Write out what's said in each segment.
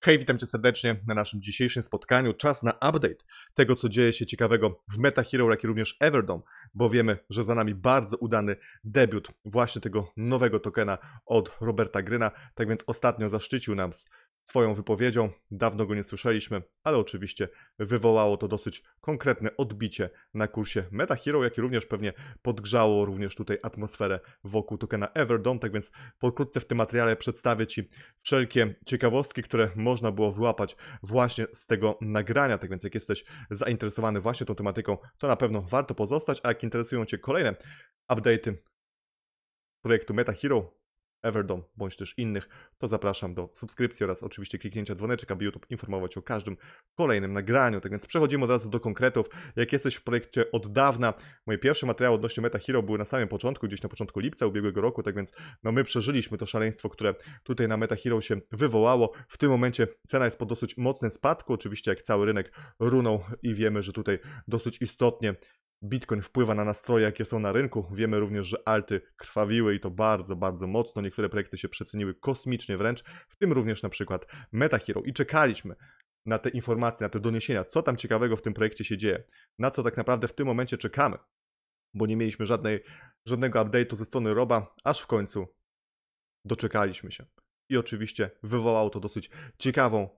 Hej, witam cię serdecznie na naszym dzisiejszym spotkaniu. Czas na update tego, co dzieje się ciekawego w Meta Hero, jak i również Everdom, bo wiemy, że za nami bardzo udany debiut właśnie tego nowego tokena od Roberta Gryna. Tak więc ostatnio zaszczycił nam swoją wypowiedzią. Dawno go nie słyszeliśmy, ale oczywiście wywołało to dosyć konkretne odbicie na kursie Meta Hero, jak i również pewnie podgrzało również tutaj atmosferę wokół tokena Everdom, tak więc pokrótce w tym materiale przedstawię Ci wszelkie ciekawostki, które można było wyłapać właśnie z tego nagrania, tak więc jak jesteś zainteresowany właśnie tą tematyką, to na pewno warto pozostać, a jak interesują Cię kolejne update'y projektu Meta Hero, Everdom bądź też innych, to zapraszam do subskrypcji oraz oczywiście kliknięcia dzwoneczka, aby YouTube informować o każdym kolejnym nagraniu. Tak więc przechodzimy od razu do konkretów. Jak jesteś w projekcie od dawna, moje pierwsze materiały odnośnie Meta Hero były na samym początku, gdzieś na początku lipca ubiegłego roku, tak więc no my przeżyliśmy to szaleństwo, które tutaj na Meta Hero się wywołało. W tym momencie cena jest po dosyć mocnym spadku, oczywiście jak cały rynek runął i wiemy, że tutaj dosyć istotnie Bitcoin wpływa na nastroje, jakie są na rynku. Wiemy również, że alty krwawiły i to bardzo, bardzo mocno. Niektóre projekty się przeceniły kosmicznie wręcz, w tym również na przykład MetaHero. I czekaliśmy na te informacje, na te doniesienia, co tam ciekawego w tym projekcie się dzieje, na co tak naprawdę w tym momencie czekamy, bo nie mieliśmy żadnej, żadnego update'u ze strony Roba, aż w końcu doczekaliśmy się. I oczywiście wywołało to dosyć ciekawą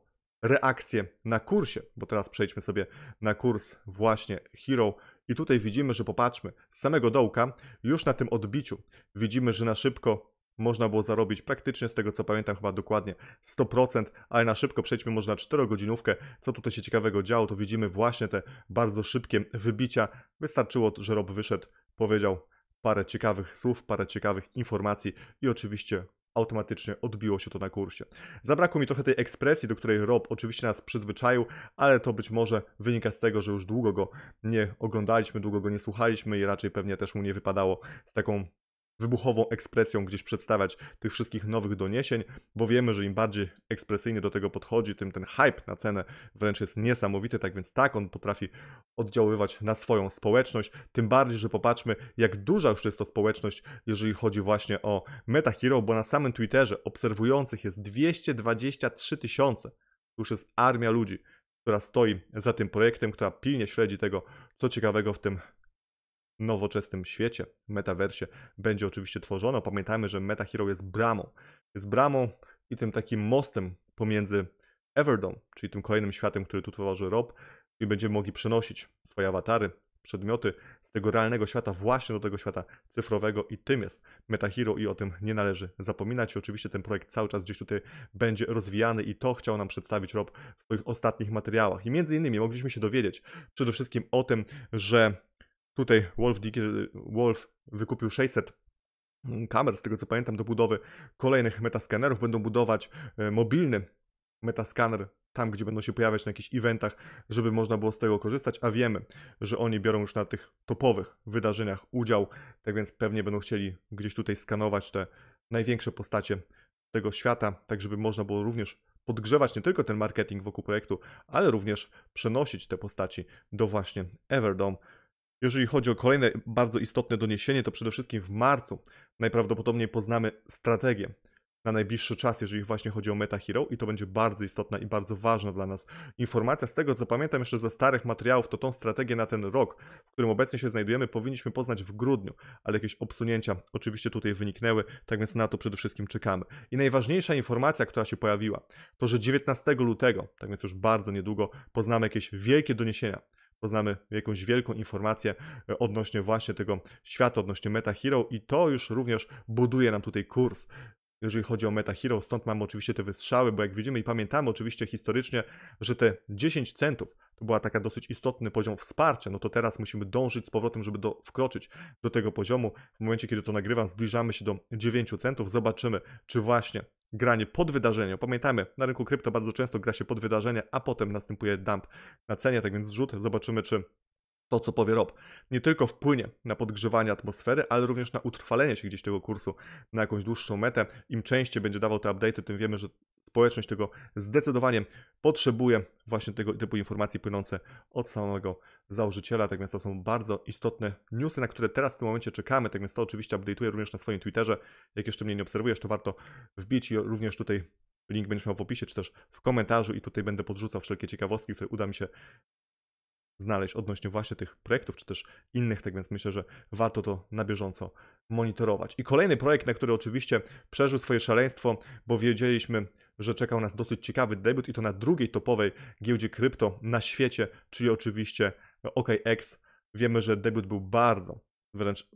reakcję na kursie, bo teraz przejdźmy sobie na kurs właśnie Hero i tutaj widzimy, że popatrzmy, z samego dołka, już na tym odbiciu, widzimy, że na szybko można było zarobić praktycznie z tego co pamiętam chyba dokładnie 100%, ale na szybko przejdźmy może na 4 godzinówkę. Co tutaj się ciekawego działo, to widzimy właśnie te bardzo szybkie wybicia. Wystarczyło, że Rob wyszedł, powiedział parę ciekawych słów, parę ciekawych informacji i oczywiście automatycznie odbiło się to na kursie. Zabrakło mi trochę tej ekspresji, do której Rob oczywiście nas przyzwyczaił, ale to być może wynika z tego, że już długo go nie oglądaliśmy, długo go nie słuchaliśmy i raczej pewnie też mu nie wypadało z taką wybuchową ekspresją gdzieś przedstawiać tych wszystkich nowych doniesień, bo wiemy, że im bardziej ekspresyjnie do tego podchodzi, tym ten hype na cenę wręcz jest niesamowity, tak więc tak on potrafi oddziaływać na swoją społeczność, tym bardziej, że popatrzmy jak duża już jest to społeczność, jeżeli chodzi właśnie o Meta Hero, bo na samym Twitterze obserwujących jest 223 tysiące, już jest armia ludzi, która stoi za tym projektem, która pilnie śledzi tego, co ciekawego w tym nowoczesnym świecie, metaversie, będzie oczywiście tworzono. Pamiętajmy, że Meta Hero jest bramą. Jest bramą i tym takim mostem pomiędzy Everdom, czyli tym kolejnym światem, który tu tworzy Rob, i będziemy mogli przenosić swoje awatary, przedmioty z tego realnego świata właśnie do tego świata cyfrowego i tym jest Hero i o tym nie należy zapominać. oczywiście ten projekt cały czas gdzieś tutaj będzie rozwijany i to chciał nam przedstawić Rob w swoich ostatnich materiałach. I między innymi mogliśmy się dowiedzieć przede wszystkim o tym, że Tutaj Wolf, Dick, Wolf wykupił 600 mm, kamer, z tego co pamiętam, do budowy kolejnych metaskanerów Będą budować e, mobilny metaskaner tam, gdzie będą się pojawiać na jakichś eventach, żeby można było z tego korzystać, a wiemy, że oni biorą już na tych topowych wydarzeniach udział, tak więc pewnie będą chcieli gdzieś tutaj skanować te największe postacie tego świata, tak żeby można było również podgrzewać nie tylko ten marketing wokół projektu, ale również przenosić te postaci do właśnie Everdome, jeżeli chodzi o kolejne bardzo istotne doniesienie, to przede wszystkim w marcu najprawdopodobniej poznamy strategię na najbliższy czas, jeżeli właśnie chodzi o Meta Hero i to będzie bardzo istotna i bardzo ważna dla nas informacja. Z tego co pamiętam jeszcze ze starych materiałów, to tą strategię na ten rok, w którym obecnie się znajdujemy, powinniśmy poznać w grudniu, ale jakieś obsunięcia oczywiście tutaj wyniknęły, tak więc na to przede wszystkim czekamy. I najważniejsza informacja, która się pojawiła, to że 19 lutego, tak więc już bardzo niedługo, poznamy jakieś wielkie doniesienia poznamy jakąś wielką informację e, odnośnie właśnie tego świata, odnośnie Meta Hero i to już również buduje nam tutaj kurs jeżeli chodzi o Meta Hero. Stąd mamy oczywiście te wystrzały, bo jak widzimy i pamiętamy oczywiście historycznie, że te 10 centów to była taka dosyć istotny poziom wsparcia, no to teraz musimy dążyć z powrotem, żeby do, wkroczyć do tego poziomu. W momencie, kiedy to nagrywam, zbliżamy się do 9 centów, zobaczymy, czy właśnie granie pod wydarzenie. Pamiętajmy, na rynku krypto bardzo często gra się pod wydarzenie, a potem następuje dump na cenie, tak więc zrzut. Zobaczymy, czy to, co powie Rob, nie tylko wpłynie na podgrzewanie atmosfery, ale również na utrwalenie się gdzieś tego kursu na jakąś dłuższą metę. Im częściej będzie dawał te update'y, tym wiemy, że społeczność tego zdecydowanie potrzebuje właśnie tego typu informacji płynące od samego założyciela, tak więc to są bardzo istotne newsy, na które teraz w tym momencie czekamy, tak więc to oczywiście update'uję również na swoim Twitterze, jak jeszcze mnie nie obserwujesz, to warto wbić i również tutaj link będziesz miał w opisie, czy też w komentarzu i tutaj będę podrzucał wszelkie ciekawostki, które uda mi się znaleźć odnośnie właśnie tych projektów, czy też innych, tak więc myślę, że warto to na bieżąco monitorować. I kolejny projekt, na który oczywiście przeżył swoje szaleństwo, bo wiedzieliśmy, że czekał nas dosyć ciekawy debiut i to na drugiej topowej giełdzie krypto na świecie, czyli oczywiście OKX. Wiemy, że debiut był bardzo, wręcz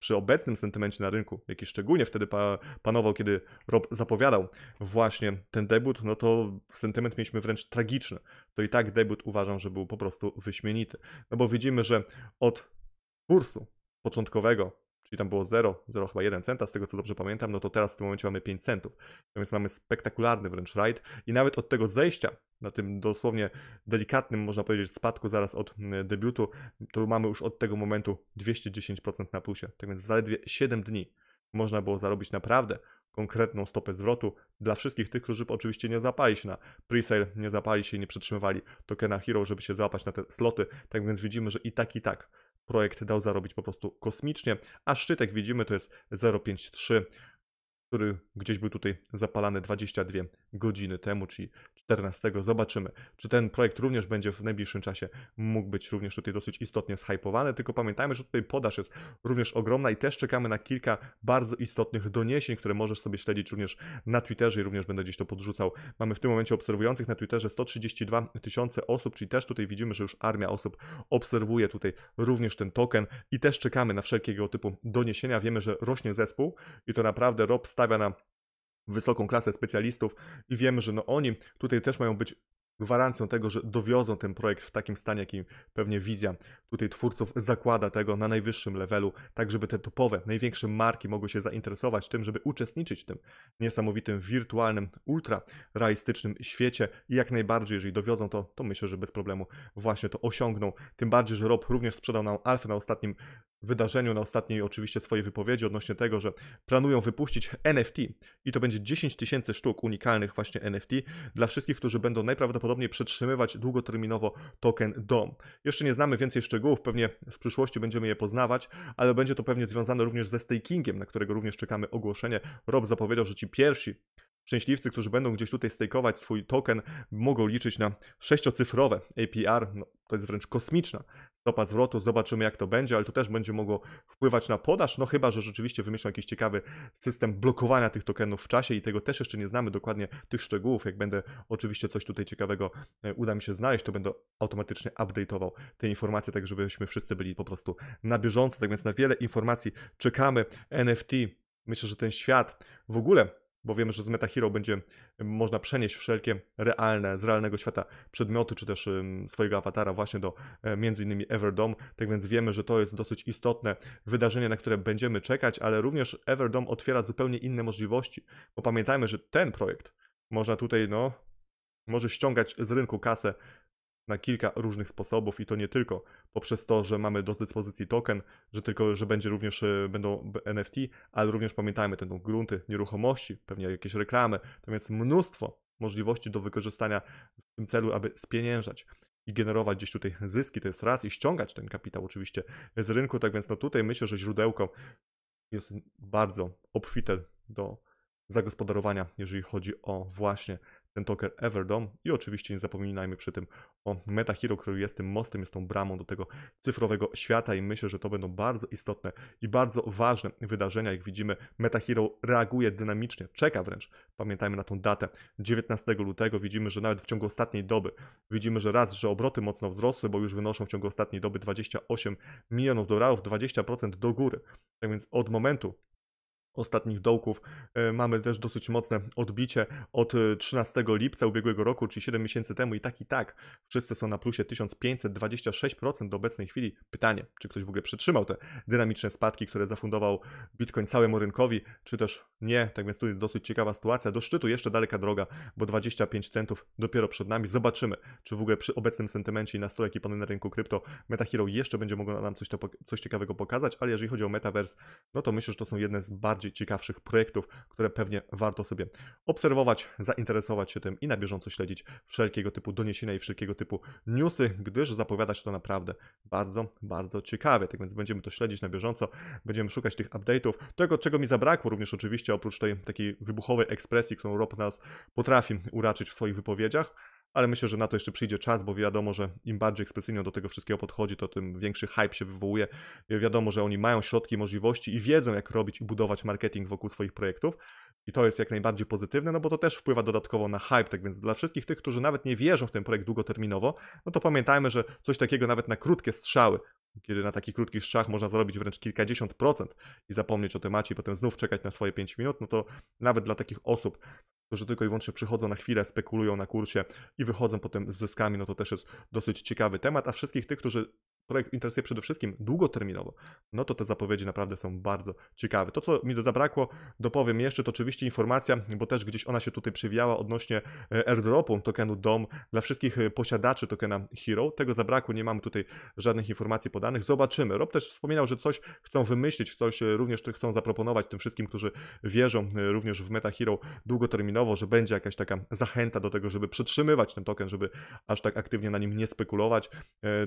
przy obecnym sentymencie na rynku, jaki szczególnie wtedy pa panował, kiedy Rob zapowiadał właśnie ten debut, no to sentyment mieliśmy wręcz tragiczny. To i tak debut uważam, że był po prostu wyśmienity. No bo widzimy, że od kursu początkowego czyli tam było 0, 0 chyba 1 centa, z tego co dobrze pamiętam, no to teraz w tym momencie mamy 5 centów. Więc mamy spektakularny wręcz ride i nawet od tego zejścia, na tym dosłownie delikatnym można powiedzieć spadku zaraz od debiutu, to mamy już od tego momentu 210% na plusie. Tak więc w zaledwie 7 dni można było zarobić naprawdę konkretną stopę zwrotu dla wszystkich tych, którzy oczywiście nie zapali się na presale, nie zapali się i nie przetrzymywali tokena Hero, żeby się załapać na te sloty. Tak więc widzimy, że i tak, i tak projekt dał zarobić po prostu kosmicznie, a szczyt, jak widzimy to jest 053 który gdzieś był tutaj zapalany 22 godziny temu, czyli, 14. Zobaczymy, czy ten projekt również będzie w najbliższym czasie mógł być również tutaj dosyć istotnie zhypowany, tylko pamiętajmy, że tutaj podaż jest również ogromna i też czekamy na kilka bardzo istotnych doniesień, które możesz sobie śledzić również na Twitterze i również będę gdzieś to podrzucał. Mamy w tym momencie obserwujących na Twitterze 132 tysiące osób, czyli też tutaj widzimy, że już armia osób obserwuje tutaj również ten token i też czekamy na wszelkiego typu doniesienia. Wiemy, że rośnie zespół i to naprawdę Rob stawia na wysoką klasę specjalistów i wiemy, że no oni tutaj też mają być gwarancją tego, że dowiozą ten projekt w takim stanie, jakim pewnie wizja tutaj twórców zakłada tego na najwyższym levelu, tak żeby te topowe, największe marki mogły się zainteresować tym, żeby uczestniczyć w tym niesamowitym, wirtualnym, ultra realistycznym świecie i jak najbardziej, jeżeli dowiozą to, to myślę, że bez problemu właśnie to osiągną. Tym bardziej, że Rob również sprzedał nam Alfę na ostatnim wydarzeniu, na ostatniej oczywiście swojej wypowiedzi odnośnie tego, że planują wypuścić NFT i to będzie 10 tysięcy sztuk unikalnych właśnie NFT dla wszystkich, którzy będą najprawdopodobniej przetrzymywać długoterminowo token DOM. Jeszcze nie znamy więcej szczegółów, pewnie w przyszłości będziemy je poznawać, ale będzie to pewnie związane również ze stakingiem, na którego również czekamy ogłoszenie. Rob zapowiedział, że ci pierwsi szczęśliwcy, którzy będą gdzieś tutaj stakeować swój token, mogą liczyć na sześciocyfrowe APR. No, to jest wręcz kosmiczna stopa zwrotu, zobaczymy jak to będzie, ale to też będzie mogło wpływać na podaż, no chyba, że rzeczywiście wymyślą jakiś ciekawy system blokowania tych tokenów w czasie i tego też jeszcze nie znamy dokładnie tych szczegółów. Jak będę oczywiście coś tutaj ciekawego e, uda mi się znaleźć, to będę automatycznie update'ował te informacje, tak żebyśmy wszyscy byli po prostu na bieżąco. Tak więc na wiele informacji czekamy. NFT, myślę, że ten świat w ogóle bo wiemy, że z Metahiro będzie można przenieść wszelkie realne, z realnego świata przedmioty, czy też swojego awatara właśnie do e, między innymi Everdom, tak więc wiemy, że to jest dosyć istotne wydarzenie, na które będziemy czekać, ale również Everdom otwiera zupełnie inne możliwości, bo pamiętajmy, że ten projekt można tutaj, no, może ściągać z rynku kasę na kilka różnych sposobów i to nie tylko poprzez to, że mamy do dyspozycji token, że tylko, że będzie również, e, będą NFT, ale również pamiętajmy, będą grunty, nieruchomości, pewnie jakieś reklamy, to więc mnóstwo możliwości do wykorzystania w tym celu, aby spieniężać i generować gdzieś tutaj zyski, to jest raz, i ściągać ten kapitał oczywiście z rynku, tak więc no tutaj myślę, że źródełko jest bardzo obfite do zagospodarowania, jeżeli chodzi o właśnie ten token Everdom i oczywiście nie zapominajmy przy tym o MetaHero, który jest tym mostem, jest tą bramą do tego cyfrowego świata i myślę, że to będą bardzo istotne i bardzo ważne wydarzenia. Jak widzimy, MetaHero reaguje dynamicznie, czeka wręcz. Pamiętajmy na tą datę 19 lutego. Widzimy, że nawet w ciągu ostatniej doby widzimy, że raz, że obroty mocno wzrosły, bo już wynoszą w ciągu ostatniej doby 28 milionów dolarów, 20% do góry. Tak więc od momentu ostatnich dołków. E, mamy też dosyć mocne odbicie od 13 e, lipca ubiegłego roku, czyli 7 miesięcy temu i tak i tak wszyscy są na plusie 1526% do obecnej chwili. Pytanie, czy ktoś w ogóle przytrzymał te dynamiczne spadki, które zafundował Bitcoin całemu rynkowi, czy też nie. Tak więc tu jest dosyć ciekawa sytuacja. Do szczytu jeszcze daleka droga, bo 25 centów dopiero przed nami. Zobaczymy, czy w ogóle przy obecnym sentymencie i nastrojach jaki panuje na rynku krypto, MetaHero jeszcze będzie mogło nam coś, to, coś ciekawego pokazać, ale jeżeli chodzi o Metaverse, no to myślę, że to są jedne z bardziej bardziej ciekawszych projektów, które pewnie warto sobie obserwować, zainteresować się tym i na bieżąco śledzić wszelkiego typu doniesienia i wszelkiego typu newsy, gdyż zapowiada się to naprawdę bardzo, bardzo ciekawie. Tak więc będziemy to śledzić na bieżąco, będziemy szukać tych update'ów. Tego, czego mi zabrakło również oczywiście, oprócz tej takiej wybuchowej ekspresji, którą Rob nas potrafi uraczyć w swoich wypowiedziach, ale myślę, że na to jeszcze przyjdzie czas, bo wiadomo, że im bardziej ekspresyjnie do tego wszystkiego podchodzi, to tym większy hype się wywołuje. E, wiadomo, że oni mają środki, możliwości i wiedzą, jak robić i budować marketing wokół swoich projektów. I to jest jak najbardziej pozytywne, no bo to też wpływa dodatkowo na hype. Tak więc dla wszystkich tych, którzy nawet nie wierzą w ten projekt długoterminowo, no to pamiętajmy, że coś takiego nawet na krótkie strzały kiedy na taki krótki strzach można zarobić wręcz kilkadziesiąt procent i zapomnieć o temacie i potem znów czekać na swoje 5 minut, no to nawet dla takich osób którzy tylko i wyłącznie przychodzą na chwilę, spekulują na kursie i wychodzą potem z zyskami, no to też jest dosyć ciekawy temat, a wszystkich tych, którzy projekt interesuje przede wszystkim długoterminowo, no to te zapowiedzi naprawdę są bardzo ciekawe. To, co mi zabrakło, dopowiem jeszcze, to oczywiście informacja, bo też gdzieś ona się tutaj przywijała odnośnie e, airdropu tokenu DOM dla wszystkich e, posiadaczy tokena Hero. Tego zabrakło, nie mamy tutaj żadnych informacji podanych. Zobaczymy. Rob też wspominał, że coś chcą wymyślić, coś e, również chcą zaproponować tym wszystkim, którzy wierzą również w Meta Hero długoterminowo, że będzie jakaś taka zachęta do tego, żeby przetrzymywać ten token, żeby aż tak aktywnie na nim nie spekulować.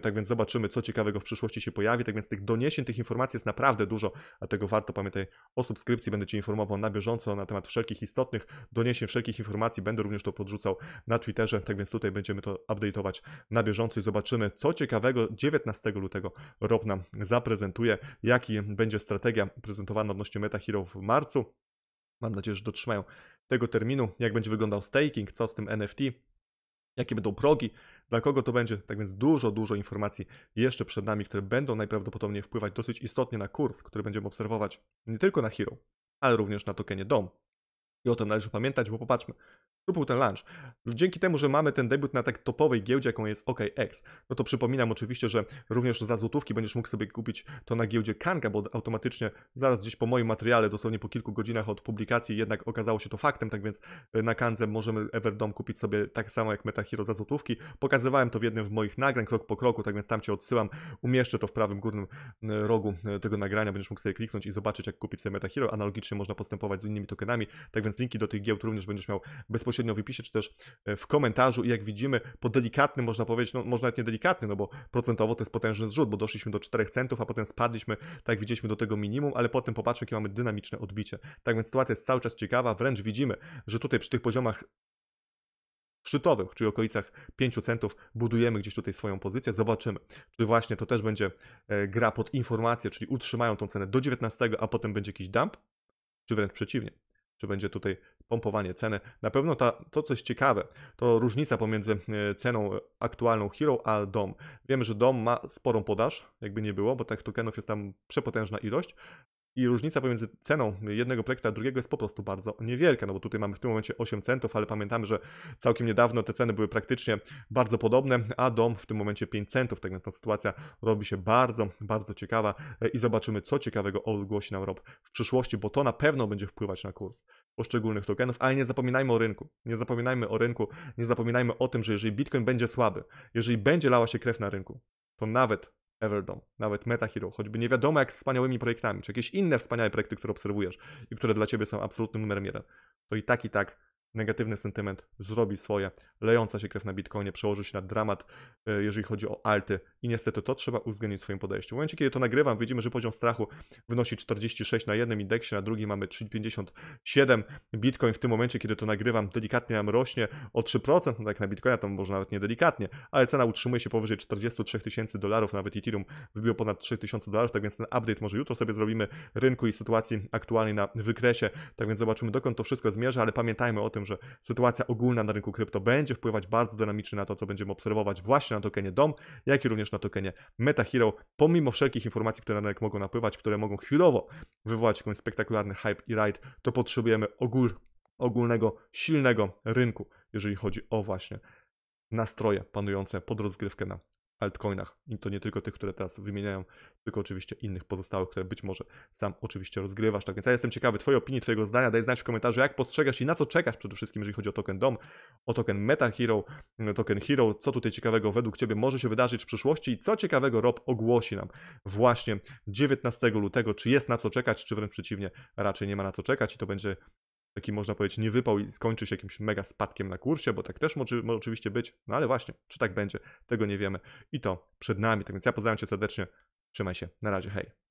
Tak więc zobaczymy, co ciekawe ciekawego w przyszłości się pojawi, tak więc tych doniesień, tych informacji jest naprawdę dużo, dlatego warto pamiętaj o subskrypcji, będę Cię informował na bieżąco na temat wszelkich istotnych doniesień, wszelkich informacji, będę również to podrzucał na Twitterze, tak więc tutaj będziemy to update'ować na bieżąco i zobaczymy co ciekawego 19 lutego ROP nam zaprezentuje, jaki będzie strategia prezentowana odnośnie MetaHero w marcu. Mam nadzieję, że dotrzymają tego terminu, jak będzie wyglądał staking, co z tym NFT, jakie będą progi, dla kogo to będzie? Tak więc dużo, dużo informacji jeszcze przed nami, które będą najprawdopodobniej wpływać dosyć istotnie na kurs, który będziemy obserwować nie tylko na Hero, ale również na tokenie DOM. I o tym należy pamiętać, bo popatrzmy, był ten lunch. Dzięki temu, że mamy ten debiut na tak topowej giełdzie, jaką jest OKX, no to przypominam oczywiście, że również za złotówki będziesz mógł sobie kupić to na giełdzie Kanga, bo automatycznie zaraz gdzieś po moim materiale, dosłownie po kilku godzinach od publikacji, jednak okazało się to faktem, tak więc e, na Kanze możemy Everdom kupić sobie tak samo jak MetaHero za złotówki. Pokazywałem to w jednym z moich nagrań, krok po kroku, tak więc tam Cię odsyłam, umieszczę to w prawym górnym e, rogu e, tego nagrania, będziesz mógł sobie kliknąć i zobaczyć, jak kupić sobie MetaHero. Analogicznie można postępować z innymi tokenami, tak więc linki do tych giełd również będziesz miał bezpośrednio bezpośrednio w wypisie, czy też e, w komentarzu i jak widzimy po delikatnym, można powiedzieć, no można nawet nie delikatny, no bo procentowo to jest potężny zrzut, bo doszliśmy do 4 centów, a potem spadliśmy, tak jak widzieliśmy, do tego minimum, ale potem popatrzmy, jakie mamy dynamiczne odbicie. Tak więc sytuacja jest cały czas ciekawa, wręcz widzimy, że tutaj przy tych poziomach szczytowych, czyli okolicach 5 centów, budujemy gdzieś tutaj swoją pozycję. Zobaczymy, czy właśnie to też będzie e, gra pod informację, czyli utrzymają tą cenę do 19, a potem będzie jakiś dump, czy wręcz przeciwnie, czy będzie tutaj pompowanie ceny. Na pewno ta, to coś ciekawe, to różnica pomiędzy e, ceną aktualną Hero a DOM. Wiemy, że DOM ma sporą podaż, jakby nie było, bo tych tokenów jest tam przepotężna ilość, i różnica pomiędzy ceną jednego projektu a drugiego jest po prostu bardzo niewielka, no bo tutaj mamy w tym momencie 8 centów, ale pamiętamy, że całkiem niedawno te ceny były praktycznie bardzo podobne, a dom w tym momencie 5 centów, tak więc ta sytuacja robi się bardzo, bardzo ciekawa e, i zobaczymy, co ciekawego ogłosi nam ROB w przyszłości, bo to na pewno będzie wpływać na kurs poszczególnych tokenów, ale nie zapominajmy o rynku, nie zapominajmy o rynku, nie zapominajmy o tym, że jeżeli Bitcoin będzie słaby, jeżeli będzie lała się krew na rynku, to nawet Everdom, nawet Meta Hero, choćby nie wiadomo jak z wspaniałymi projektami, czy jakieś inne wspaniałe projekty, które obserwujesz i które dla ciebie są absolutnym numerem jeden, to i tak, i tak negatywny sentyment zrobi swoje. Lejąca się krew na Bitcoinie przełoży się na dramat, e, jeżeli chodzi o alty. I niestety to trzeba uwzględnić w swoim podejściu. W momencie, kiedy to nagrywam, widzimy, że poziom strachu wynosi 46 na jednym indeksie, na drugim mamy 57. Bitcoin w tym momencie, kiedy to nagrywam, delikatnie nam rośnie o 3%, no tak na Bitcoina, to może nawet nie delikatnie, ale cena utrzymuje się powyżej 43 tysięcy dolarów, nawet Ethereum wybiło ponad 3 tysiące dolarów, tak więc ten update może jutro sobie zrobimy rynku i sytuacji aktualnej na wykresie, tak więc zobaczymy dokąd to wszystko zmierza, ale pamiętajmy o tym, tym, że sytuacja ogólna na rynku krypto będzie wpływać bardzo dynamicznie na to, co będziemy obserwować właśnie na tokenie DOM, jak i również na tokenie MetaHero, pomimo wszelkich informacji, które na rynek mogą napływać, które mogą chwilowo wywołać jakiś spektakularny hype i ride, to potrzebujemy ogól, ogólnego, silnego rynku, jeżeli chodzi o właśnie nastroje panujące pod rozgrywkę na altcoinach. I to nie tylko tych, które teraz wymieniają, tylko oczywiście innych pozostałych, które być może sam oczywiście rozgrywasz. Tak więc ja jestem ciekawy Twojej opinii, Twojego zdania. Daj znać w komentarzu, jak postrzegasz i na co czekasz przede wszystkim, jeżeli chodzi o token DOM, o token Meta Hero, no, token Hero. Co tutaj ciekawego według Ciebie może się wydarzyć w przyszłości i co ciekawego Rob ogłosi nam właśnie 19 lutego, czy jest na co czekać, czy wręcz przeciwnie, raczej nie ma na co czekać i to będzie taki można powiedzieć nie wypał i skończy się jakimś mega spadkiem na kursie, bo tak też może, może oczywiście być, no ale właśnie, czy tak będzie, tego nie wiemy i to przed nami. Tak więc ja pozdrawiam Cię serdecznie, trzymaj się, na razie, hej.